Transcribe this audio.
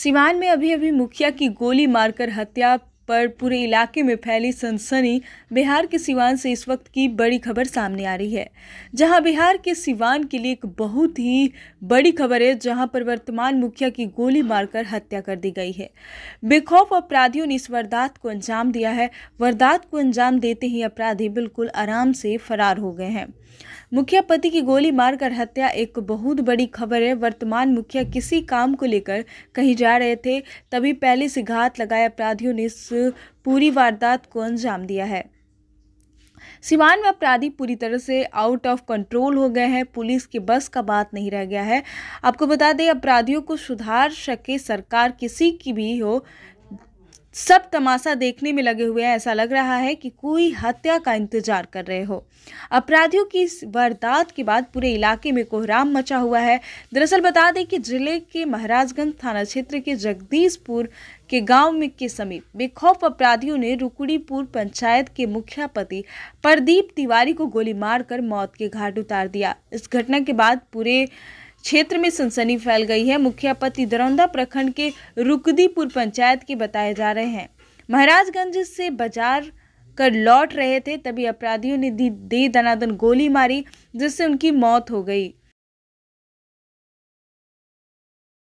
सिवान में अभी अभी मुखिया की गोली मारकर हत्या पर पूरे इलाके में फैली सनसनी बिहार के सिवान से इस वक्त की बड़ी खबर सामने आ रही है जहां बिहार के सिवान के लिए एक बहुत ही बड़ी खबर है जहां पर वर्तमान मुखिया की गोली मारकर हत्या कर दी गई है बेखौफ अपराधियों ने इस वारदात को अंजाम दिया है वारदात को अंजाम देते ही अपराधी बिल्कुल आराम से फरार हो गए हैं मुखिया पति की गोली मारकर हत्या एक बहुत बड़ी खबर है वर्तमान मुखिया किसी काम को लेकर कहीं जा रहे थे तभी पहले से घात लगाए अपराधियों ने पूरी वारदात को अंजाम दिया है सिवान में अपराधी पूरी तरह से आउट ऑफ कंट्रोल हो गए हैं पुलिस की बस का बात नहीं रह गया है आपको बता दें अपराधियों को सुधार सके सरकार किसी की भी हो सब तमाशा देखने में लगे हुए हैं ऐसा लग रहा है कि कोई हत्या का इंतजार कर रहे हो अपराधियों की इस वारदात के बाद पूरे इलाके में कोहराम मचा हुआ है दरअसल बता दें कि जिले के महाराजगंज थाना क्षेत्र के जगदीशपुर के गांव में के समीप बेखौफ अपराधियों ने रुकुड़ीपुर पंचायत के मुखिया पति प्रदीप तिवारी को गोली मारकर मौत के घाट उतार दिया इस घटना के बाद पूरे क्षेत्र में सनसनी फैल गई है मुखिया पति दरौंदा प्रखंड के रुकदीपुर पंचायत के बताए जा रहे हैं महाराजगंज से बाजार कर लौट रहे थे तभी अपराधियों ने दे दनादन गोली मारी जिससे उनकी मौत हो गई